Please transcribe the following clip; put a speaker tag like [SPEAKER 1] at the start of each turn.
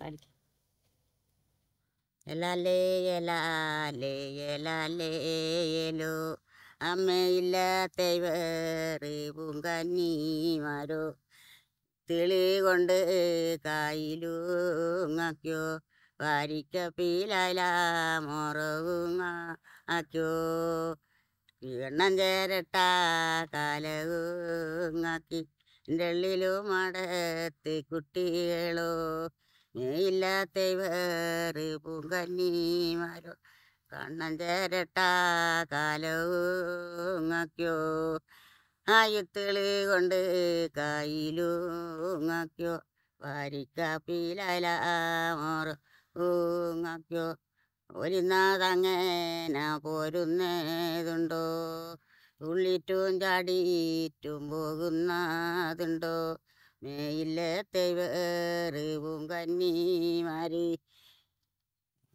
[SPEAKER 1] കാണിക്കാം എലാലേ എലാലേ എലാലേ എലോ അമ്മയില്ലാത്ത വേറെ പൂങ്കന്നിമാരോ തിളി കൊണ്ട് കായിലൂങ്ങാക്കിയോ വാരിക്കപ്പിലാമോറവുങ്ങ ആക്കിയോ എണ്ണം ചേരട്ട കാലവുങ്ങാക്കി എൻ്റെ ഉള്ളിലും മടത്തി കുട്ടികളോ നീയില്ലാത്ത വേറെ പൂങ്കന്നീമാരോ കണ്ണൻ ചേരട്ടാ കാലൂങ്ങക്കോ ആയുത്തുകള് കൊണ്ട് കായിലൂങ്ങക്കോ വാരിക്കാപ്പിലാലോറ് ഊങ്ങക്കോ ഒരിന്നാതങ്ങനെ പോരുന്നതുണ്ടോ ഉള്ളിറ്റും ചാടിയിട്ടും പോകുന്നതുണ്ടോ മേയില്ലേ തെയ്വ கருவுங்கன்னி மாறி